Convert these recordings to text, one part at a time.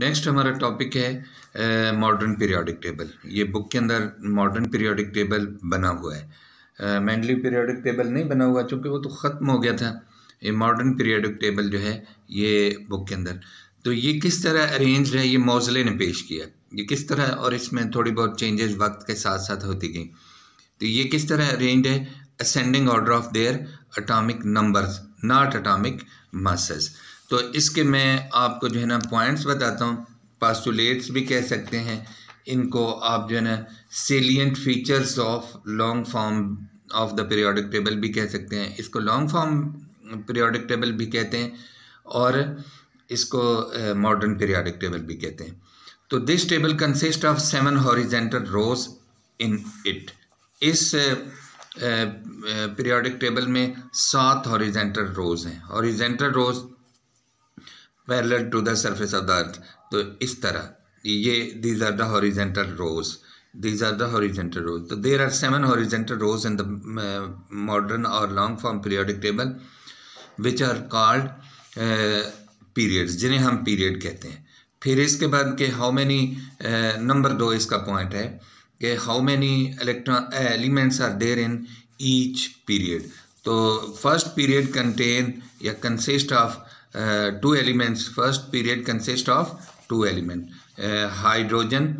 Next हमारा topic है modern periodic table ये बुक के अंदर मॉडर्न पीरियोडिक टेबल बना हुआ है मैंडली पीरियोडिक टेबल नहीं बना हुआ चूँकि वो तो ख़त्म हो गया था ये मॉडर्न पीरियोडिक टेबल जो है ये बुक के अंदर तो ये किस तरह अरेंज है ये मौजले ने पेश किया ये किस तरह और इसमें थोड़ी बहुत चेंजेस वक्त के साथ साथ होती गई तो ये किस तरह अरेंज है ascending order of their atomic numbers not atomic masses तो इसके मैं आपको जो है ना पॉइंट्स बताता हूँ पास्टुलेट्स भी कह सकते हैं इनको आप जो है ना salient features of long form of the periodic table भी कह सकते हैं इसको लॉन्ग फॉर्म पीरियोडिक टेबल भी कहते हैं और इसको मॉडर्न पीरियोडिक टेबल भी कहते हैं तो this table consist of seven horizontal rows in it इस पीरियोडिक टेबल में सात हॉरिजेंटल रोज हैं horizontal rows parallel to the surface of the earth तो इस तरह ये these are the horizontal rows these are the horizontal rows तो there are seven horizontal rows in the modern और long form periodic table which are called periods जिन्हें हम period कहते हैं फिर इसके बाद के हाउ मैनी नंबर दो इसका पॉइंट है uh, कि how many electron elements are there in each period तो फर्स्ट पीरियड कंटेन या consist of two elements first period consist of two element hydrogen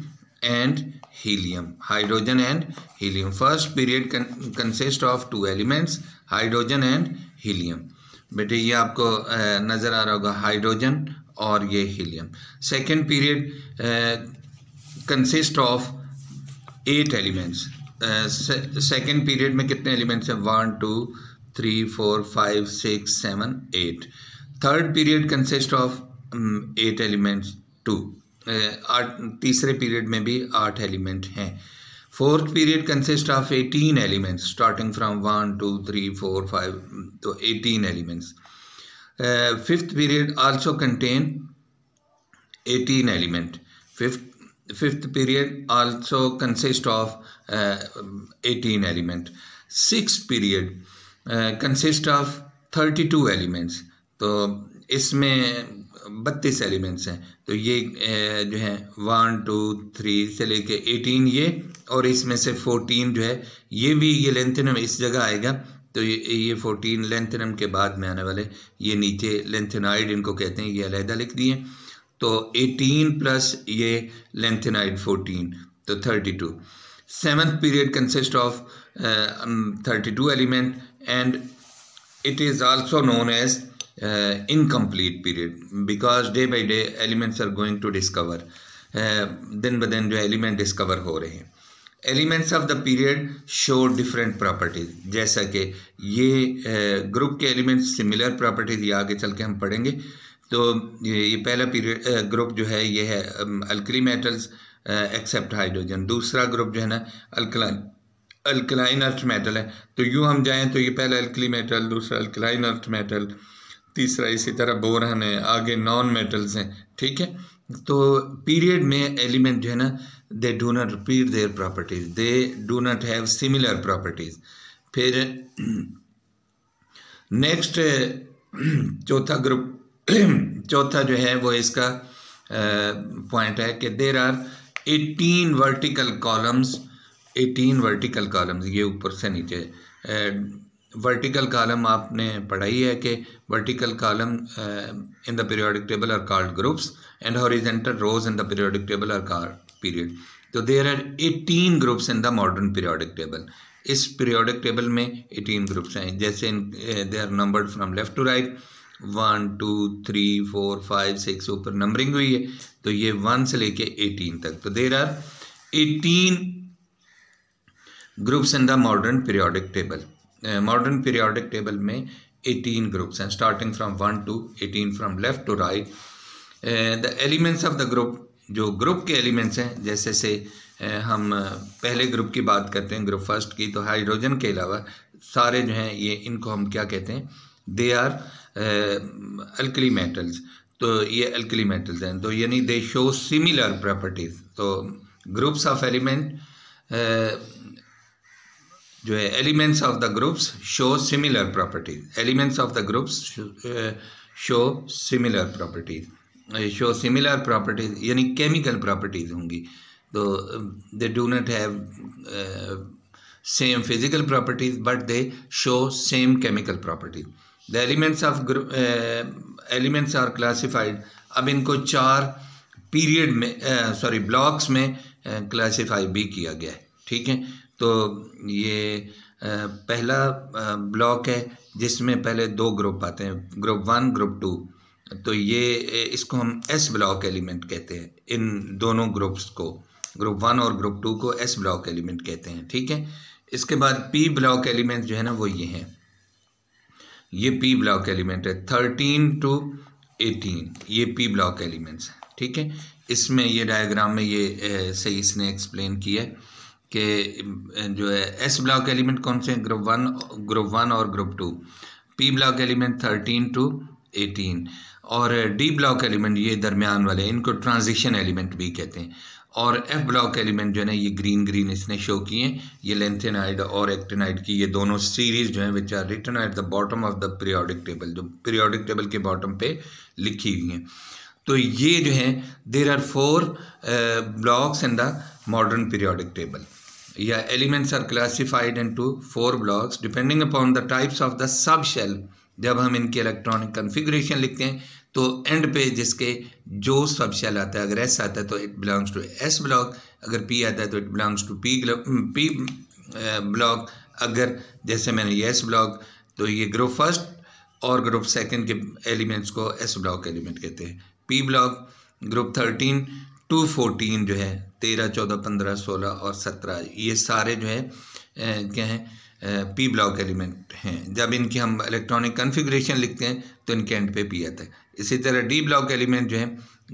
and helium hydrogen and helium first period consist of two elements hydrogen and helium बेटे ये आपको uh, नज़र आ रहा होगा hydrogen और ये helium second period consist of eight elements second period में कितने एलिमेंट्स हैं one two three four five six seven eight third period consist of eight elements to आठ तीसरे पीरियड में भी आठ एलिमेंट हैं fourth period consist of eighteen elements starting from one two three four five तो eighteen elements fifth period also contain eighteen element fifth fifth period also consist of uh, 18 element Sixth period uh, consist of 32 elements. तो इसमें बत्तीस elements हैं तो ये uh, जो है one two three से लेके 18 ये और इसमें से 14 जो है ये भी ये लेंथनम इस जगह आएगा तो ये ये फोर्टीन लेंथनम के बाद में आने वाले ये नीचे लेंथेनाइड इनको कहते हैं ये अलहदा लिख दिए तो 18 प्लस ये लेंथेनाइड 14 तो 32 seven period consist of 32 element and it is also known as incomplete period because day by day elements are going to discover दिन ब दिन जो एलिमेंट डिस्कवर हो रहे हैं elements of the period show different properties जैसा कि ये ग्रुप uh, के एलिमेंट्स सिमिलर प्रॉपर्टीज ये आगे चल के हम पढ़ेंगे तो ये पहला पीरियड ग्रुप जो है ये है अल्कली मेटल्स एक्सेप्ट हाइड्रोजन दूसरा ग्रुप जो है ना अल्कलाइन अल्कलाइन अर्थ मेटल है तो यूँ हम जाएँ तो ये पहला अल्कली मेटल दूसरा अल्कलाइन अर्थ मेटल तीसरा इसी तरह बोरहन है आगे नॉन मेटल्स हैं ठीक है तो पीरियड में एलिमेंट जो है ना they do not repeat their properties they do not have similar properties फिर नेक्स्ट चौथा ग्रुप चौथा जो है वो इसका पॉइंट है कि there are eighteen vertical columns eighteen vertical columns ये ऊपर से नीचे वर्टिकल कॉलम आपने पढ़ाई है कि vertical column in the periodic table are called groups and horizontal rows in the periodic table are called period तो there are eighteen groups in the modern periodic table इस पीरियोडिक टेबल में eighteen groups हैं जैसे इन they are numbered from left to right one two three four five six ऊपर numbering हुई है तो ये वन से लेके एटीन तक तो there are eighteen groups in the modern periodic table modern periodic table में एटीन ग्रुप्स हैं starting from one to eighteen from left to right the elements of the group जो ग्रुप के elements हैं जैसे से हम पहले ग्रुप की बात करते हैं ग्रुप फर्स्ट की तो हाइड्रोजन के अलावा सारे जो हैं ये इनको हम क्या कहते हैं दे आर अल्कली मेटल्स तो ये अल्कली मेटल्स हैं तो यानी दे शो सिमिलर प्रॉपर्टीज़ तो ग्रुप्स ऑफ एलिमेंट जो है elements of the groups show similar properties elements of the groups show similar properties show similar properties यानी केमिकल प्रॉपर्टीज होंगी तो they do not have same physical properties but they show same chemical properties the elements of elements are classified अब इनको चार period में sorry uh, blocks में classify uh, भी किया गया है ठीक है तो ये uh, पहला ब्लॉक है जिसमें पहले दो ग्रुप आते हैं ग्रुप वन ग्रुप टू तो ये इसको हम एस ब्लॉक एलिमेंट कहते हैं इन दोनों ग्रुप्स को ग्रुप वन और ग्रुप टू को एस ब्लॉक एलिमेंट कहते हैं ठीक है इसके बाद पी ब्लॉक एलिमेंट जो है ना वो ये हैं ये पी ब्लॉक एलिमेंट है थर्टीन टू एटीन ये पी ब्लॉक एलिमेंट्स हैं ठीक है इसमें ये डायग्राम में ये सही इसने एक्सप्लेन किया है कि जो है एस ब्लॉक एलिमेंट कौन से हैं ग्रुप वन ग्रुप वन और group two P block element thirteen to eighteen और डी ब्लॉक एलिमेंट ये दरमियान वाले इनको ट्रांजिशन एलिमेंट भी कहते हैं और एफ ब्लॉक एलिमेंट जो है ना ये ग्रीन ग्रीन इसने शो किए हैं ये लेंथेनाइड और एक्टेनाइड की ये दोनों सीरीज जो है which are written at the bottom of the periodic table जो पीरियोडिक टेबल के बॉटम पे लिखी हुई हैं तो ये जो है there are four blocks in the modern periodic table या elements are classified into four blocks depending upon the types of the sub shell जब हम इनकी इलेक्ट्रॉनिक कन्फिग्रेशन लिखते हैं तो एंड पे जिसके जो सब शेल आता है अगर एस आता है तो it belongs to S block अगर पी आता है तो it belongs to P P block अगर जैसे मैंने ये एस ब्लॉक तो ये ग्रुप फर्स्ट और ग्रुप सेकंड के एलिमेंट्स को एस ब्लॉक एलिमेंट कहते हैं P block group thirteen to fourteen जो है तेरह चौदह पंद्रह सोलह और सत्रह ये सारे जो है uh, क्या हैं पी ब्लॉक एलिमेंट हैं जब इनकी हम इलेक्ट्रॉनिक कन्फिग्रेशन लिखते हैं तो इनके एंड पे पी आता है इसी तरह डी ब्लॉक एलिमेंट जो है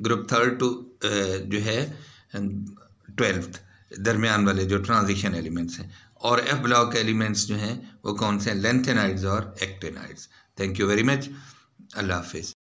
ग्रुप थर्ड टू जो है ट्वेल्थ दरमियान वाले जो ट्रांजिशन एलिमेंट्स हैं और एफ ब्लॉक एलिमेंट्स जो हैं वो कौन से हैं लेंथेनाइड्स और actinides thank you very much अल्लाह हाफिज़